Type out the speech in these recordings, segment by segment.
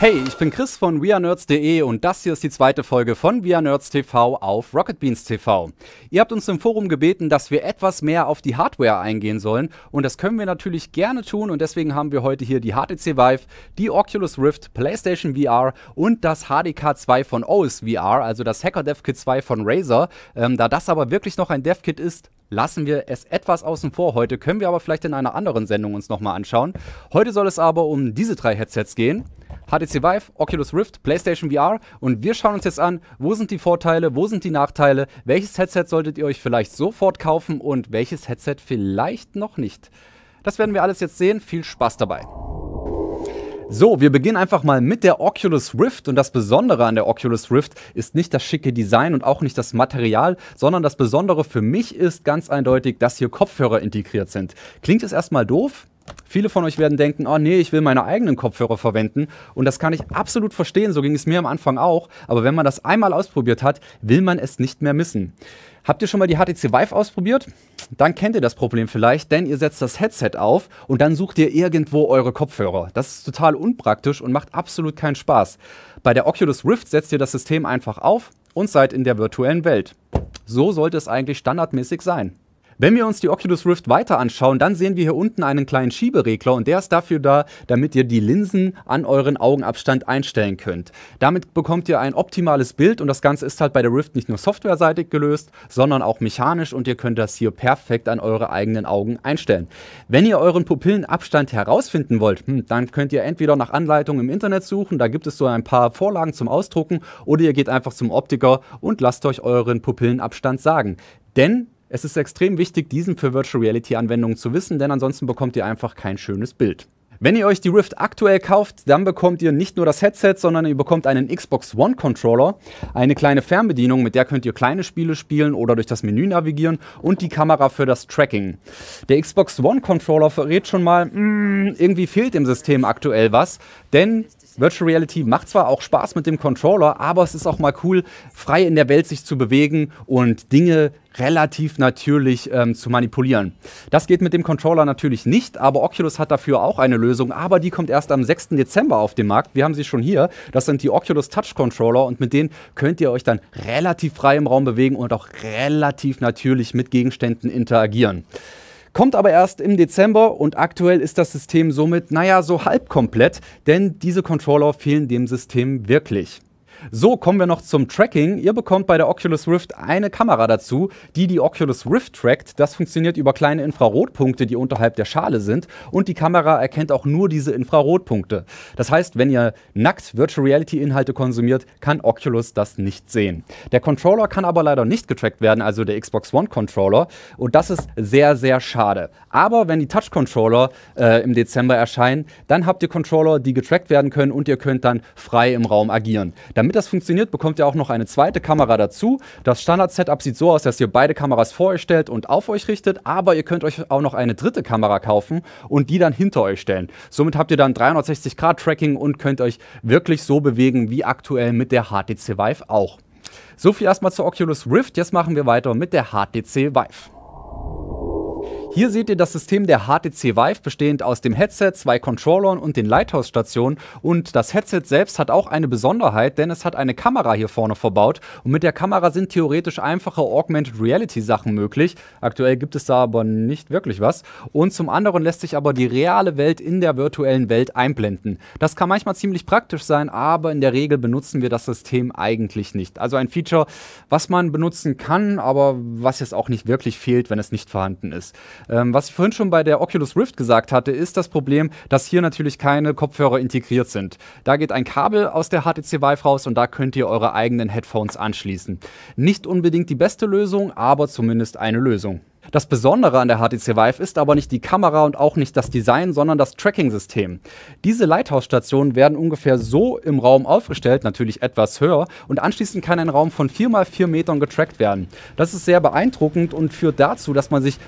Hey, ich bin Chris von WeAreNerds.de und das hier ist die zweite Folge von WeAreNerds TV auf RocketBeans TV. Ihr habt uns im Forum gebeten, dass wir etwas mehr auf die Hardware eingehen sollen und das können wir natürlich gerne tun und deswegen haben wir heute hier die HTC Vive, die Oculus Rift, PlayStation VR und das HDK 2 von OS VR, also das Hacker Dev Kit 2 von Razer. Ähm, da das aber wirklich noch ein Dev Kit ist, lassen wir es etwas außen vor heute, können wir aber vielleicht in einer anderen Sendung uns nochmal anschauen. Heute soll es aber um diese drei Headsets gehen. HTC Vive, Oculus Rift, PlayStation VR und wir schauen uns jetzt an, wo sind die Vorteile, wo sind die Nachteile, welches Headset solltet ihr euch vielleicht sofort kaufen und welches Headset vielleicht noch nicht. Das werden wir alles jetzt sehen. Viel Spaß dabei. So, wir beginnen einfach mal mit der Oculus Rift und das Besondere an der Oculus Rift ist nicht das schicke Design und auch nicht das Material, sondern das Besondere für mich ist ganz eindeutig, dass hier Kopfhörer integriert sind. Klingt es erstmal doof? Viele von euch werden denken, oh nee, ich will meine eigenen Kopfhörer verwenden. Und das kann ich absolut verstehen, so ging es mir am Anfang auch. Aber wenn man das einmal ausprobiert hat, will man es nicht mehr missen. Habt ihr schon mal die HTC Vive ausprobiert? Dann kennt ihr das Problem vielleicht, denn ihr setzt das Headset auf und dann sucht ihr irgendwo eure Kopfhörer. Das ist total unpraktisch und macht absolut keinen Spaß. Bei der Oculus Rift setzt ihr das System einfach auf und seid in der virtuellen Welt. So sollte es eigentlich standardmäßig sein. Wenn wir uns die Oculus Rift weiter anschauen, dann sehen wir hier unten einen kleinen Schieberegler und der ist dafür da, damit ihr die Linsen an euren Augenabstand einstellen könnt. Damit bekommt ihr ein optimales Bild und das Ganze ist halt bei der Rift nicht nur softwareseitig gelöst, sondern auch mechanisch und ihr könnt das hier perfekt an eure eigenen Augen einstellen. Wenn ihr euren Pupillenabstand herausfinden wollt, hm, dann könnt ihr entweder nach Anleitung im Internet suchen, da gibt es so ein paar Vorlagen zum Ausdrucken oder ihr geht einfach zum Optiker und lasst euch euren Pupillenabstand sagen. Denn es ist extrem wichtig, diesen für Virtual Reality Anwendungen zu wissen, denn ansonsten bekommt ihr einfach kein schönes Bild. Wenn ihr euch die Rift aktuell kauft, dann bekommt ihr nicht nur das Headset, sondern ihr bekommt einen Xbox One Controller, eine kleine Fernbedienung, mit der könnt ihr kleine Spiele spielen oder durch das Menü navigieren und die Kamera für das Tracking. Der Xbox One Controller verrät schon mal, mh, mm, irgendwie fehlt im System aktuell was, denn Virtual Reality macht zwar auch Spaß mit dem Controller, aber es ist auch mal cool, frei in der Welt sich zu bewegen und Dinge relativ natürlich ähm, zu manipulieren. Das geht mit dem Controller natürlich nicht, aber Oculus hat dafür auch eine Lösung, aber die kommt erst am 6. Dezember auf den Markt. Wir haben sie schon hier. Das sind die Oculus Touch Controller und mit denen könnt ihr euch dann relativ frei im Raum bewegen und auch relativ natürlich mit Gegenständen interagieren kommt aber erst im Dezember und aktuell ist das System somit, naja, so halb komplett, denn diese Controller fehlen dem System wirklich. So, kommen wir noch zum Tracking. Ihr bekommt bei der Oculus Rift eine Kamera dazu, die die Oculus Rift trackt. Das funktioniert über kleine Infrarotpunkte, die unterhalb der Schale sind. Und die Kamera erkennt auch nur diese Infrarotpunkte. Das heißt, wenn ihr nackt Virtual Reality Inhalte konsumiert, kann Oculus das nicht sehen. Der Controller kann aber leider nicht getrackt werden, also der Xbox One Controller. Und das ist sehr, sehr schade. Aber wenn die Touch Controller äh, im Dezember erscheinen, dann habt ihr Controller, die getrackt werden können und ihr könnt dann frei im Raum agieren. Damit damit das funktioniert, bekommt ihr auch noch eine zweite Kamera dazu. Das Standard-Setup sieht so aus, dass ihr beide Kameras vor euch stellt und auf euch richtet, aber ihr könnt euch auch noch eine dritte Kamera kaufen und die dann hinter euch stellen. Somit habt ihr dann 360-Grad-Tracking und könnt euch wirklich so bewegen wie aktuell mit der HTC Vive auch. So viel erstmal zur Oculus Rift. Jetzt machen wir weiter mit der HTC Vive. Hier seht ihr das System der HTC Vive, bestehend aus dem Headset, zwei Controllern und den Lighthouse-Stationen. Und das Headset selbst hat auch eine Besonderheit, denn es hat eine Kamera hier vorne verbaut. Und mit der Kamera sind theoretisch einfache Augmented Reality-Sachen möglich. Aktuell gibt es da aber nicht wirklich was. Und zum anderen lässt sich aber die reale Welt in der virtuellen Welt einblenden. Das kann manchmal ziemlich praktisch sein, aber in der Regel benutzen wir das System eigentlich nicht. Also ein Feature, was man benutzen kann, aber was jetzt auch nicht wirklich fehlt, wenn es nicht vorhanden ist. Ähm, was ich vorhin schon bei der Oculus Rift gesagt hatte, ist das Problem, dass hier natürlich keine Kopfhörer integriert sind. Da geht ein Kabel aus der HTC Vive raus und da könnt ihr eure eigenen Headphones anschließen. Nicht unbedingt die beste Lösung, aber zumindest eine Lösung. Das Besondere an der HTC Vive ist aber nicht die Kamera und auch nicht das Design, sondern das Tracking-System. Diese Lighthouse-Stationen werden ungefähr so im Raum aufgestellt, natürlich etwas höher, und anschließend kann ein Raum von 4 x 4 Metern getrackt werden. Das ist sehr beeindruckend und führt dazu, dass man sich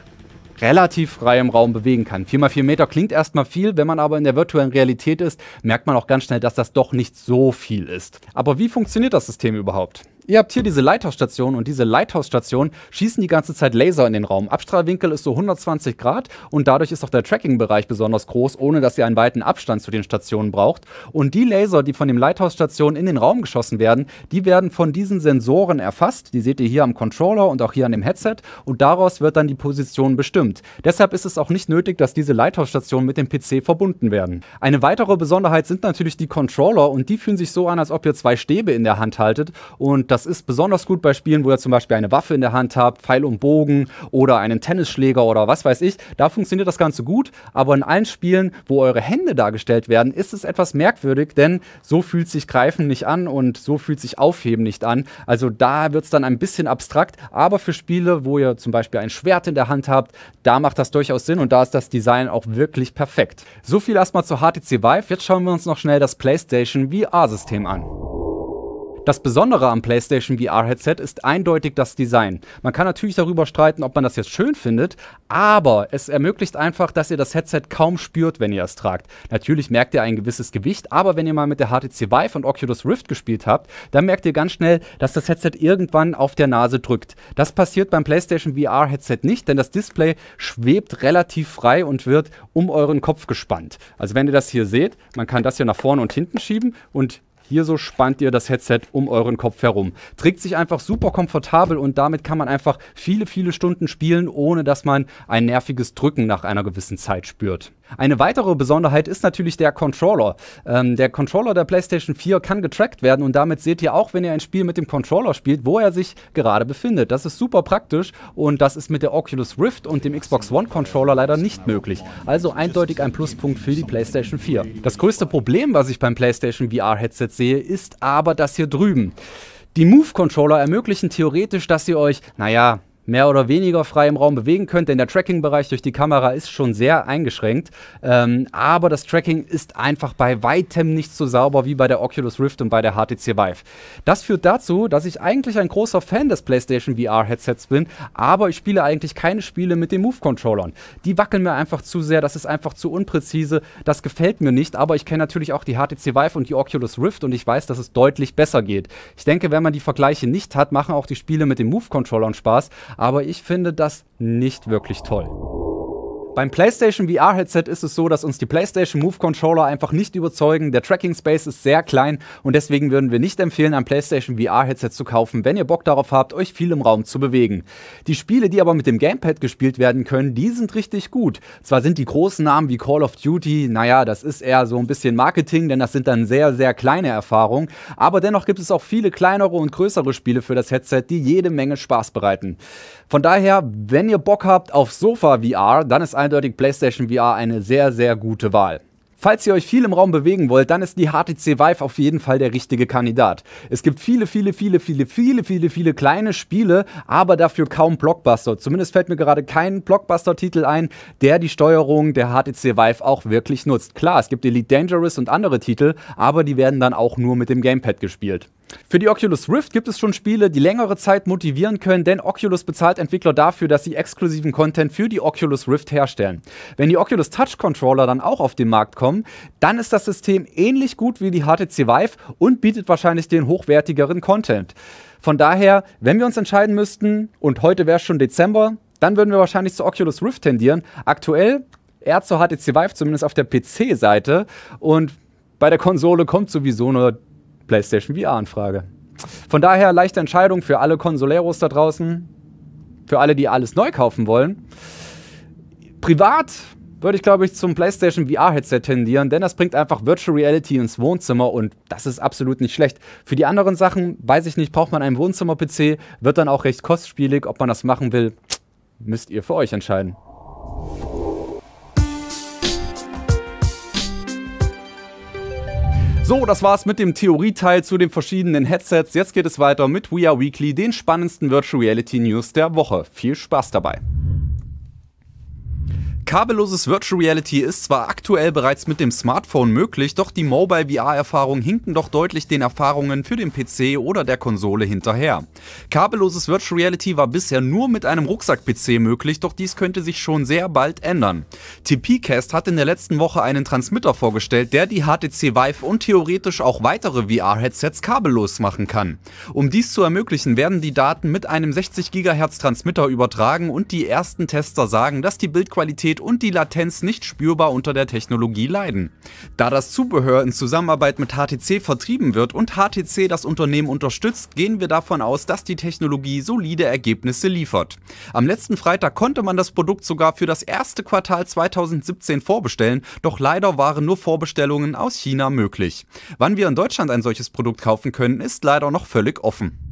relativ frei im Raum bewegen kann. 4x4 Meter klingt erstmal viel, wenn man aber in der virtuellen Realität ist, merkt man auch ganz schnell, dass das doch nicht so viel ist. Aber wie funktioniert das System überhaupt? Ihr habt hier diese Lighthouse-Station und diese Lighthouse-Station schießen die ganze Zeit Laser in den Raum. Abstrahlwinkel ist so 120 Grad und dadurch ist auch der Tracking-Bereich besonders groß, ohne dass ihr einen weiten Abstand zu den Stationen braucht. Und die Laser, die von den Leithausstationen in den Raum geschossen werden, die werden von diesen Sensoren erfasst. Die seht ihr hier am Controller und auch hier an dem Headset und daraus wird dann die Position bestimmt. Deshalb ist es auch nicht nötig, dass diese Lighthouse-Stationen mit dem PC verbunden werden. Eine weitere Besonderheit sind natürlich die Controller und die fühlen sich so an, als ob ihr zwei Stäbe in der Hand haltet und das das ist besonders gut bei Spielen, wo ihr zum Beispiel eine Waffe in der Hand habt, Pfeil und Bogen oder einen Tennisschläger oder was weiß ich. Da funktioniert das Ganze gut, aber in allen Spielen, wo eure Hände dargestellt werden, ist es etwas merkwürdig, denn so fühlt sich Greifen nicht an und so fühlt sich Aufheben nicht an. Also da wird es dann ein bisschen abstrakt, aber für Spiele, wo ihr zum Beispiel ein Schwert in der Hand habt, da macht das durchaus Sinn und da ist das Design auch wirklich perfekt. So viel erstmal zu HTC Vive. Jetzt schauen wir uns noch schnell das PlayStation VR-System an. Das Besondere am PlayStation VR-Headset ist eindeutig das Design. Man kann natürlich darüber streiten, ob man das jetzt schön findet, aber es ermöglicht einfach, dass ihr das Headset kaum spürt, wenn ihr es tragt. Natürlich merkt ihr ein gewisses Gewicht, aber wenn ihr mal mit der HTC Vive und Oculus Rift gespielt habt, dann merkt ihr ganz schnell, dass das Headset irgendwann auf der Nase drückt. Das passiert beim PlayStation VR-Headset nicht, denn das Display schwebt relativ frei und wird um euren Kopf gespannt. Also wenn ihr das hier seht, man kann das hier nach vorne und hinten schieben und hier so spannt ihr das Headset um euren Kopf herum. Trägt sich einfach super komfortabel und damit kann man einfach viele, viele Stunden spielen, ohne dass man ein nerviges Drücken nach einer gewissen Zeit spürt. Eine weitere Besonderheit ist natürlich der Controller. Ähm, der Controller der PlayStation 4 kann getrackt werden und damit seht ihr auch, wenn ihr ein Spiel mit dem Controller spielt, wo er sich gerade befindet. Das ist super praktisch und das ist mit der Oculus Rift und dem Xbox One Controller leider nicht möglich. Also eindeutig ein Pluspunkt für die PlayStation 4. Das größte Problem, was ich beim PlayStation VR Headset sehe, ist aber das hier drüben. Die Move-Controller ermöglichen theoretisch, dass ihr euch, naja, mehr oder weniger frei im Raum bewegen könnt, denn der Tracking-Bereich durch die Kamera ist schon sehr eingeschränkt. Ähm, aber das Tracking ist einfach bei weitem nicht so sauber wie bei der Oculus Rift und bei der HTC Vive. Das führt dazu, dass ich eigentlich ein großer Fan des PlayStation VR-Headsets bin, aber ich spiele eigentlich keine Spiele mit den Move-Controllern. Die wackeln mir einfach zu sehr, das ist einfach zu unpräzise, das gefällt mir nicht, aber ich kenne natürlich auch die HTC Vive und die Oculus Rift und ich weiß, dass es deutlich besser geht. Ich denke, wenn man die Vergleiche nicht hat, machen auch die Spiele mit den Move-Controllern Spaß, aber ich finde das nicht wirklich toll. Beim PlayStation VR-Headset ist es so, dass uns die PlayStation Move Controller einfach nicht überzeugen. Der Tracking Space ist sehr klein und deswegen würden wir nicht empfehlen, ein PlayStation VR-Headset zu kaufen, wenn ihr Bock darauf habt, euch viel im Raum zu bewegen. Die Spiele, die aber mit dem Gamepad gespielt werden können, die sind richtig gut. Zwar sind die großen Namen wie Call of Duty, naja, das ist eher so ein bisschen Marketing, denn das sind dann sehr, sehr kleine Erfahrungen, aber dennoch gibt es auch viele kleinere und größere Spiele für das Headset, die jede Menge Spaß bereiten. Von daher, wenn ihr Bock habt auf Sofa VR, dann ist ein eindeutig PlayStation VR eine sehr, sehr gute Wahl. Falls ihr euch viel im Raum bewegen wollt, dann ist die HTC Vive auf jeden Fall der richtige Kandidat. Es gibt viele, viele, viele, viele, viele, viele, viele kleine Spiele, aber dafür kaum Blockbuster. Zumindest fällt mir gerade kein Blockbuster-Titel ein, der die Steuerung der HTC Vive auch wirklich nutzt. Klar, es gibt Elite Dangerous und andere Titel, aber die werden dann auch nur mit dem Gamepad gespielt. Für die Oculus Rift gibt es schon Spiele, die längere Zeit motivieren können, denn Oculus bezahlt Entwickler dafür, dass sie exklusiven Content für die Oculus Rift herstellen. Wenn die Oculus Touch Controller dann auch auf den Markt kommen, dann ist das System ähnlich gut wie die HTC Vive und bietet wahrscheinlich den hochwertigeren Content. Von daher, wenn wir uns entscheiden müssten, und heute wäre schon Dezember, dann würden wir wahrscheinlich zur Oculus Rift tendieren. Aktuell eher zur HTC Vive, zumindest auf der PC-Seite. Und bei der Konsole kommt sowieso nur PlayStation VR-Anfrage. Von daher leichte Entscheidung für alle Consoleros da draußen, für alle, die alles neu kaufen wollen. Privat würde ich, glaube ich, zum PlayStation VR-Headset tendieren, denn das bringt einfach Virtual Reality ins Wohnzimmer und das ist absolut nicht schlecht. Für die anderen Sachen, weiß ich nicht, braucht man einen Wohnzimmer-PC, wird dann auch recht kostspielig. Ob man das machen will, müsst ihr für euch entscheiden. So, das war's mit dem Theorieteil zu den verschiedenen Headsets. Jetzt geht es weiter mit We Are Weekly, den spannendsten Virtual Reality News der Woche. Viel Spaß dabei! Kabelloses Virtual Reality ist zwar aktuell bereits mit dem Smartphone möglich, doch die Mobile VR-Erfahrungen hinken doch deutlich den Erfahrungen für den PC oder der Konsole hinterher. Kabelloses Virtual Reality war bisher nur mit einem Rucksack-PC möglich, doch dies könnte sich schon sehr bald ändern. TPcast hat in der letzten Woche einen Transmitter vorgestellt, der die HTC Vive und theoretisch auch weitere VR-Headsets kabellos machen kann. Um dies zu ermöglichen, werden die Daten mit einem 60 GHz Transmitter übertragen und die ersten Tester sagen, dass die Bildqualität steht und die Latenz nicht spürbar unter der Technologie leiden. Da das Zubehör in Zusammenarbeit mit HTC vertrieben wird und HTC das Unternehmen unterstützt, gehen wir davon aus, dass die Technologie solide Ergebnisse liefert. Am letzten Freitag konnte man das Produkt sogar für das erste Quartal 2017 vorbestellen, doch leider waren nur Vorbestellungen aus China möglich. Wann wir in Deutschland ein solches Produkt kaufen können, ist leider noch völlig offen.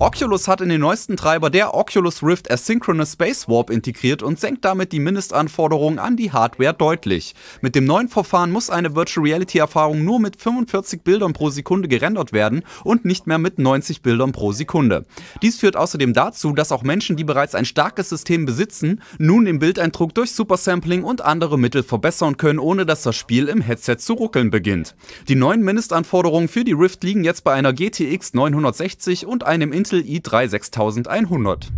Oculus hat in den neuesten Treiber der Oculus Rift Asynchronous Space Warp integriert und senkt damit die Mindestanforderungen an die Hardware deutlich. Mit dem neuen Verfahren muss eine Virtual Reality Erfahrung nur mit 45 Bildern pro Sekunde gerendert werden und nicht mehr mit 90 Bildern pro Sekunde. Dies führt außerdem dazu, dass auch Menschen, die bereits ein starkes System besitzen, nun den Bildeindruck durch Supersampling und andere Mittel verbessern können, ohne dass das Spiel im Headset zu ruckeln beginnt. Die neuen Mindestanforderungen für die Rift liegen jetzt bei einer GTX 960 und einem Intel i3 6100.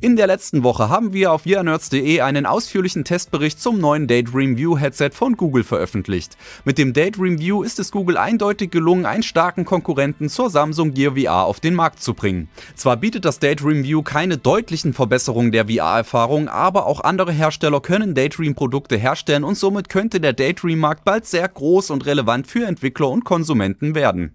In der letzten Woche haben wir auf yearnerds.de einen ausführlichen Testbericht zum neuen Daydream View Headset von Google veröffentlicht. Mit dem Daydream View ist es Google eindeutig gelungen, einen starken Konkurrenten zur Samsung Gear VR auf den Markt zu bringen. Zwar bietet das Daydream View keine deutlichen Verbesserungen der VR-Erfahrung, aber auch andere Hersteller können Daydream-Produkte herstellen und somit könnte der Daydream-Markt bald sehr groß und relevant für Entwickler und Konsumenten werden.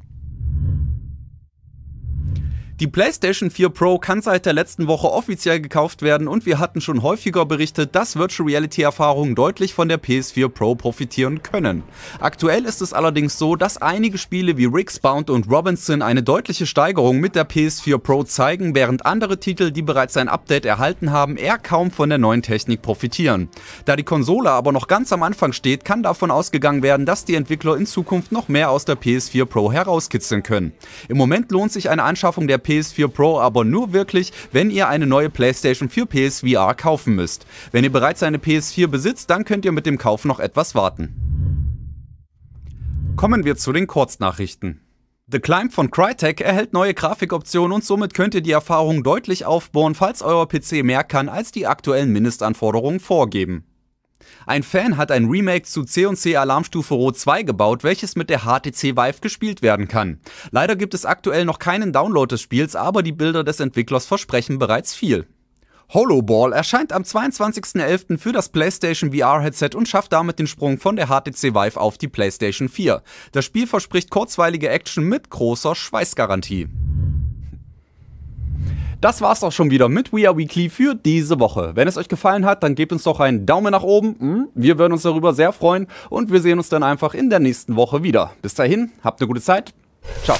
Die PlayStation 4 Pro kann seit der letzten Woche offiziell gekauft werden und wir hatten schon häufiger berichtet, dass Virtual Reality Erfahrungen deutlich von der PS4 Pro profitieren können. Aktuell ist es allerdings so, dass einige Spiele wie Rigsbound und Robinson eine deutliche Steigerung mit der PS4 Pro zeigen, während andere Titel, die bereits ein Update erhalten haben, eher kaum von der neuen Technik profitieren. Da die Konsole aber noch ganz am Anfang steht, kann davon ausgegangen werden, dass die Entwickler in Zukunft noch mehr aus der PS4 Pro herauskitzeln können. Im Moment lohnt sich eine Anschaffung der PS4 Pro aber nur wirklich, wenn ihr eine neue PlayStation für PSVR kaufen müsst. Wenn ihr bereits eine PS4 besitzt, dann könnt ihr mit dem Kauf noch etwas warten. Kommen wir zu den Kurznachrichten. The Climb von Crytek erhält neue Grafikoptionen und somit könnt ihr die Erfahrung deutlich aufbohren, falls euer PC mehr kann, als die aktuellen Mindestanforderungen vorgeben. Ein Fan hat ein Remake zu C&C Alarmstufe Rot 2 gebaut, welches mit der HTC Vive gespielt werden kann. Leider gibt es aktuell noch keinen Download des Spiels, aber die Bilder des Entwicklers versprechen bereits viel. Hollow Ball erscheint am 22.11. für das PlayStation VR-Headset und schafft damit den Sprung von der HTC Vive auf die PlayStation 4. Das Spiel verspricht kurzweilige Action mit großer Schweißgarantie. Das war's auch schon wieder mit We Are Weekly für diese Woche. Wenn es euch gefallen hat, dann gebt uns doch einen Daumen nach oben. Hm? Wir würden uns darüber sehr freuen und wir sehen uns dann einfach in der nächsten Woche wieder. Bis dahin, habt eine gute Zeit. Ciao.